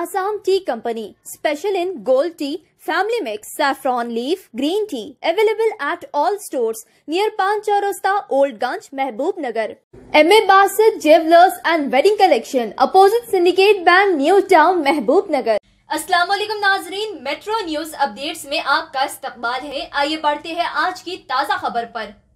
Assam tea company special in gold tea family mix saffron leaf green tea available at all stores near Panch Chaurasta old Ganj Mahbub Nagar M A Basit jewellers and wedding collection opposite syndicate bank new town Mahbub Nagar Aslam नाजरीन metro news updates में आपका इस्ते है आइए बढ़ते हैं आज की ताज़ा खबर आरोप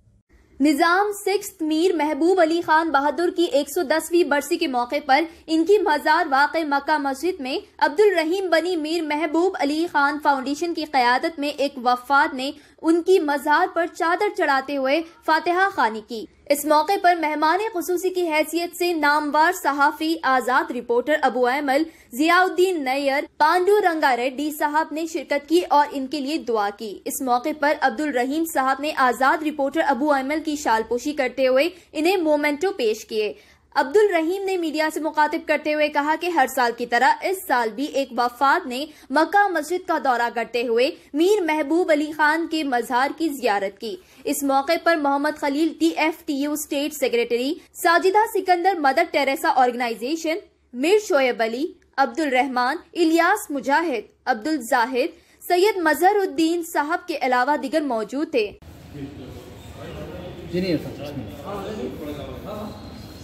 निजाम सिक्स मीर महबूब अली खान बहादुर की 110वीं बरसी के मौके पर इनकी मजार वाक़ मक्का मस्जिद में अब्दुल रहीम बनी मीर महबूब अली खान फाउंडेशन की क्यादत में एक वफाद ने उनकी मजार पर चादर चढ़ाते हुए फातिहा खानी की इस मौके पर मेहमान खसूसी की हैसियत से नामवार सहाफ़ी आज़ाद रिपोर्टर अबू अमल जियाउद्दीन नैयर पांडू रंगा रेड्डी साहब ने शिरकत की और इनके लिए दुआ की इस मौके पर अब्दुल रहीम साहब ने आज़ाद रिपोर्टर अबू अमल की शालपोशी करते हुए इन्हें मोमेंटो पेश किए अब्दुल रहीम ने मीडिया से मुखातिब करते हुए कहा कि हर साल की तरह इस साल भी एक वफाद ने मक्का मस्जिद का दौरा करते हुए मीर महबूब अली खान के मजार की जियारत की इस मौके पर Mohammed Khalil T F T U state secretary Sajida Sikandar mother Teresa organisation Mir Shoaib Ali Abdul Rahman Ilyas Mujahid Abdul Zahid Syed Mazharuddin साहब के अलावा दिगर मौजूद थे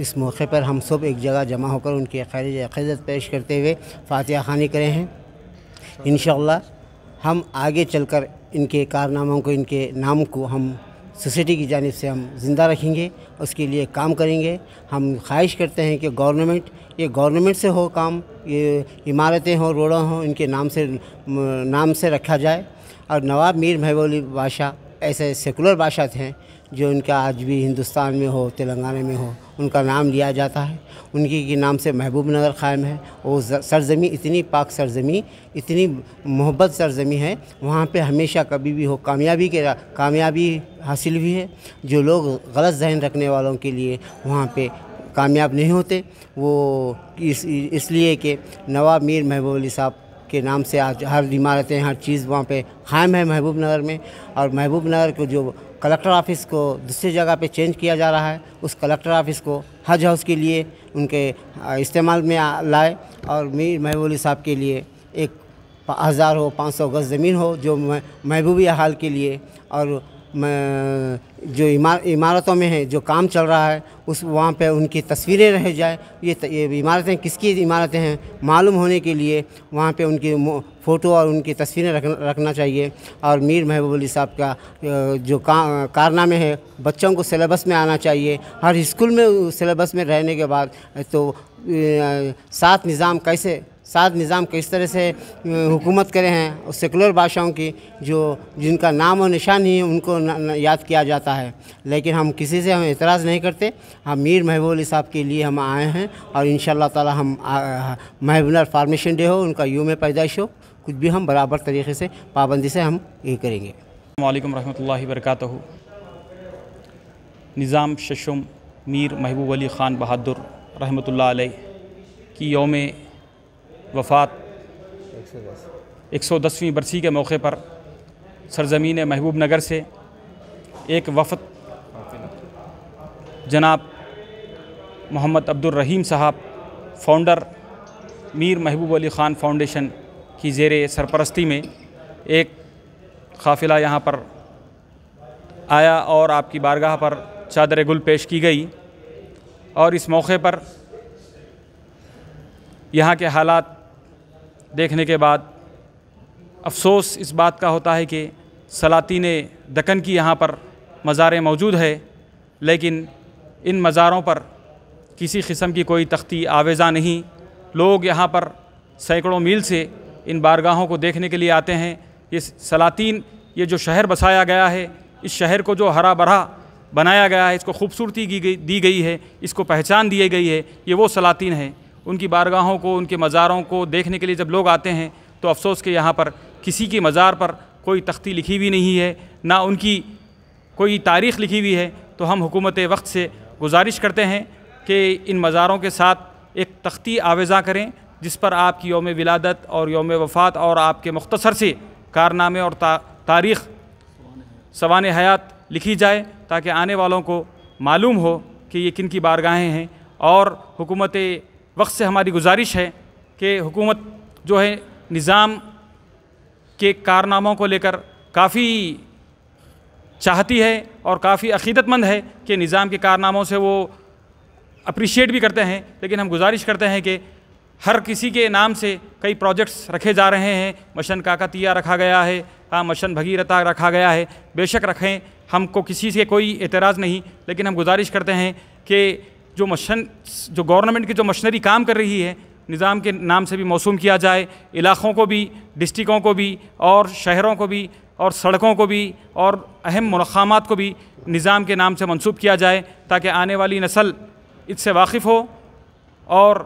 इस मौके पर हम सब एक जगह जमा होकर उनकी खैरज अकीदत पेश करते हुए फातह खानी करें हैं इन हम आगे चलकर इनके कारनामों को इनके नाम को हम सोसाइटी की जानब से हम ज़िंदा रखेंगे उसके लिए काम करेंगे हम ख्वाहिश करते हैं कि गवर्नमेंट ये गवर्नमेंट से हो काम ये इमारतें हों रोडों हों इनके नाम से नाम से रखा जाए और नवाब मीर महबूली बादशाह ऐसे सेकुलर बादशाह थे जो इनका आज भी हिंदुस्तान में हो तेलंगाना में हो उनका नाम लिया जाता है उनकी के नाम से महबूब नगर कायम है वो सरजमी इतनी पाक सरजमी इतनी मोहब्बत सरजमी है वहाँ पे हमेशा कभी भी हो कामयाबी के कामयाबी हासिल हुई है जो लोग गलत जहन रखने वालों के लिए वहाँ पे कामयाब नहीं होते वो इस इसलिए कि नवाब मीर महबूब अली साहब के नाम से आज हर इमारतें हर चीज़ वहाँ पे कायम है महबूब नगर में और महबूब नगर को जो कलेक्टर ऑफिस को दूसरी जगह पे चेंज किया जा रहा है उस कलेक्टर ऑफिस को हज हाउस के लिए उनके इस्तेमाल में लाए और मीर महबूली साहब के लिए एक हज़ार हो पाँच सौ गज़ ज़मीन हो जो महबूबी हाल के लिए और जो इमारतों में है जो काम चल रहा है उस वहाँ पे उनकी तस्वीरें रह जाए ये ये इमारतें किसकी इमारतें हैं मालूम होने के लिए वहाँ पे उनकी फ़ोटो और उनकी तस्वीरें रख, रखना चाहिए और मीर महबूब अली साहब का जो का, कारनामे है बच्चों को सिलेबस में आना चाहिए हर स्कूल में सिलेबस में रहने के बाद तो सात निज़ाम कैसे सात निज़ाम को इस तरह से हुकूमत करे हैं और सेकुलर बादशाहों की जो जिनका नाम और निशान ही उनको न, न, याद किया जाता है लेकिन हम किसी से हम एतराज़ नहीं करते हम मीर महबूल साहब के लिए हम आए हैं और इन ताला हम महबूनर फार्मेशन डे हो उनका यूम पैदाइश हो कुछ भी हम बराबर तरीके से पाबंदी से हम ये करेंगे वालेकुम रहमतुल्लाहि वरकत निज़ाम शशम मीर महबूब अली ख़ान बहादुर रहमत अलैह की योम वफ़ात एक सौ दसवीं बरसी के मौके पर सरजमीन महबूब नगर से एक वफद जनाब मोहम्मद अब्दुलरहीम साहब फाउंडर मीर महबूब अली ख़ान फाउंडेशन की जेर सरपरस्ती में एक काफ़िला यहाँ पर आया और आपकी बारगाह पर चादर गुल पेश की गई और इस मौके पर यहाँ के हालात देखने के बाद अफसोस इस बात का होता है कि सलातीन दकन की यहाँ पर मज़ारें मौजूद है लेकिन इन मज़ारों पर किसी किस्म की कोई तख्ती आवेज़ा नहीं लोग यहाँ पर सैकड़ों मील से इन बारगाहों को देखने के लिए आते हैं ये सलातीन ये जो शहर बसाया गया है इस शहर को जो हरा भरा बनाया गया है इसको खूबसूरती दी गई है इसको पहचान दी गई है ये वो सलातीन है उनकी बारगाहों को उनके मज़ारों को देखने के लिए जब लोग आते हैं तो अफसोस के यहाँ पर किसी के मज़ार पर कोई तख्ती लिखी हुई नहीं है ना उनकी कोई तारीख़ लिखी हुई है तो हम हुकूमत वक्त से गुजारिश करते हैं कि इन मज़ारों के साथ एक तख्ती आवेज़ा करें जिस पर आपकी योम विलादत और योम वफ़ात और आपके मुख्तसर से कारनामे और ता, तारीख़ सवान हयात लिखी जाए ताकि आने वालों को मालूम हो कि ये किन की बारगाहें हैं और हुकूमत वक्त से हमारी गुजारिश है कि हुकूमत जो है निज़ाम के कारनामों को लेकर काफ़ी चाहती है और काफ़ी अकीदतमंद है कि निज़ाम के कारनामों से वो अप्रिशिएट भी करते हैं लेकिन हम गुजारिश करते हैं कि हर किसी के नाम से कई प्रोजेक्ट्स रखे जा रहे हैं मशन काकतिया रखा गया है हाँ मशन भगीरथा रखा गया है बेशक रखें हमको किसी से कोई एतराज़ नहीं लेकिन हम गुजारिश करते हैं कि जो मशन जो गवर्नमेंट की जो मशनरी काम कर रही है निज़ाम के नाम से भी मौसू किया जाए इलाक़ों को भी डिस्ट्रिकों को भी और शहरों को भी और सड़कों को भी और अहम मनक़ाम को भी निज़ाम के नाम से मनसूब किया जाए ताकि आने वाली नस्ल इससे वाकिफ़ हो और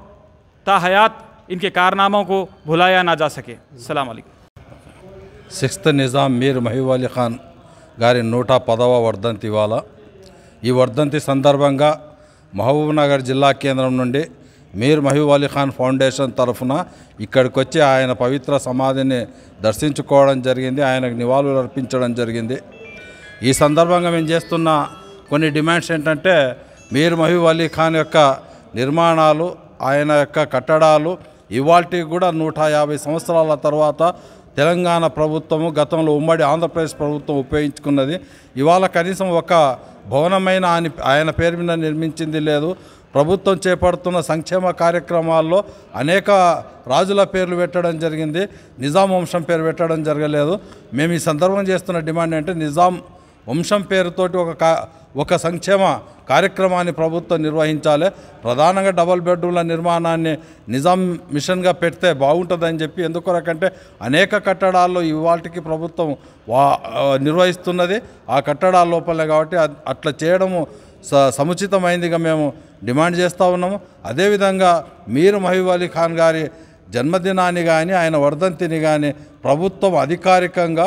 ताहयात इनके कारनामों को भुलाया ना जा सके सलाम सिक्स निज़ाम मीर మహివాలీ ख़ान गारी नोटा पदवा वर्धंती वाला ఈ వర్ధంతి సందర్భంగా మహబూబ్నగర్ జిల్లా కేంద్రం నుండి మీర్ మహబూబ్ అలీ ఖాన్ ఫౌండేషన్ తరఫున ఇక్కడికి వచ్చి ఆయన పవిత్ర సమాధిని దర్శించుకోవడం జరిగింది ఆయనకు నివాళులు అర్పించడం జరిగింది ఈ సందర్భంగా మేము చేస్తున్న కొన్ని డిమాండ్స్ ఏంటంటే మీర్ మహబూబ్ అలీఖాన్ ఖాన్ యొక్క నిర్మాణాలు ఆయన యొక్క కట్టడాలు ఇవాల్టి కూడా నూట యాభై సంవత్సరాల తర్వాత తెలంగాణ ప్రభుత్వము గతంలో ఉమ్మడి ఆంధ్రప్రదేశ్ ప్రభుత్వం ఉపయోగించుకున్నది ఇవాళ కనీసం ఒక భవనమైన ఆయన ఆయన పేరు మీద నిర్మించింది లేదు ప్రభుత్వం చేపడుతున్న సంక్షేమ కార్యక్రమాల్లో అనేక రాజుల పేర్లు పెట్టడం జరిగింది నిజాం వంశం పేరు పెట్టడం జరగలేదు మేము ఈ సందర్భం చేస్తున్న డిమాండ్ అంటే నిజాం వంశం పేరుతోటి ఒక ఒక సంక్షేమ కార్యక్రమాన్ని ప్రభుత్వం నిర్వహించాలి ప్రధానంగా డబల్ బెడ్రూమ్ల నిర్మాణాన్ని నిజాం మిషన్గా పెడితే బాగుంటుందని చెప్పి ఎందుకొరకంటే అనేక కట్టడాల్లో ఇవాటికి ప్రభుత్వం వా నిర్వహిస్తున్నది ఆ కట్టడాల లోపలే కాబట్టి అట్లా చేయడము స సముచితమైందిగా మేము డిమాండ్ చేస్తూ ఉన్నాము అదేవిధంగా మీరు మహబూబ్ అలీ ఖాన్ గారి జన్మదినాన్ని కానీ ఆయన వర్ధంతిని కానీ ప్రభుత్వం అధికారికంగా